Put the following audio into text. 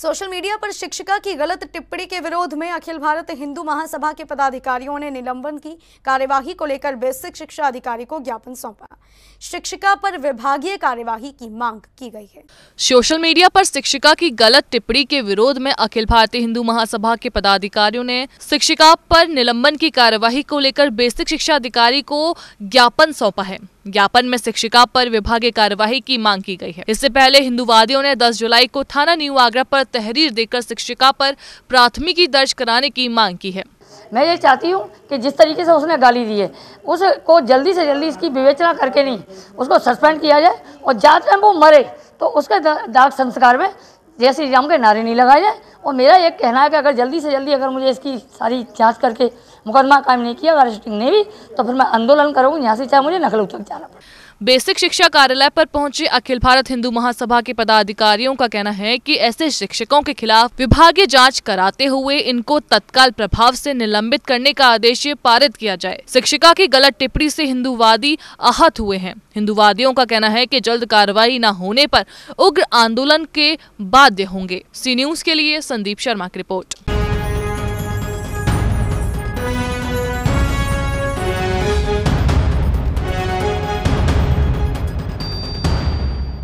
social media पर शिक्षिका की गलत टिप्पणी के विरोध में अखिल भारत हिंदू महासभा के पदाधिकारियों ने निलंबन की कार्यवाही को लेकर बेसिक शिक्षा अधिकारी को ज्ञापन सौंपा शिक्षिका पर विभागीय कार्यवाही की मांग की गई है सोशल मीडिया पर शिक्षिका की गलत टिप्पणी के विरोध में अखिल भारतीय हिंदू महासभा के पदाधिकारियों ने शिक्षिका पर निलंबन की कार्यवाही को लेकर बेसिक शिक्षा अधिकारी को ज्ञापन सौंपा है ज्ञापन में शिक्षिका पर विभागीय कार्यवाही की मांग की गई है इससे पहले हिंदुवादियों ने 10 जुलाई को थाना न्यू आगरा पर तहरीर देकर शिक्षिका पर प्राथमिकी दर्ज कराने की मांग की है मैं ये चाहती हूँ कि जिस तरीके से उसने गाली दी है उसको जल्दी से जल्दी इसकी विवेचना करके नहीं उसको सस्पेंड किया जाए और जाते वो मरे तो उसके दाग संस्कार में जय श्री राम के नारे नहीं लगाए जाए और मेरा ये कहना है कि अगर जल्दी से जल्दी अगर मुझे इसकी सारी जांच करके मुकदमा कायम नहीं किया अरेस्टिंग नहीं हुई तो फिर मैं आंदोलन करूँगी यहाँ से चाहे मुझे नकल उतर जाना पड़े बेसिक शिक्षा कार्यालय पर पहुंचे अखिल भारत हिंदू महासभा के पदाधिकारियों का कहना है कि ऐसे शिक्षकों के खिलाफ विभागीय जांच कराते हुए इनको तत्काल प्रभाव से निलंबित करने का आदेश पारित किया जाए शिक्षिका की गलत टिप्पणी से हिंदूवादी आहत हुए हैं हिंदूवादियों का कहना है कि जल्द कार्रवाई न होने पर उग्र आंदोलन के बाध्य होंगे सी न्यूज के लिए संदीप शर्मा की रिपोर्ट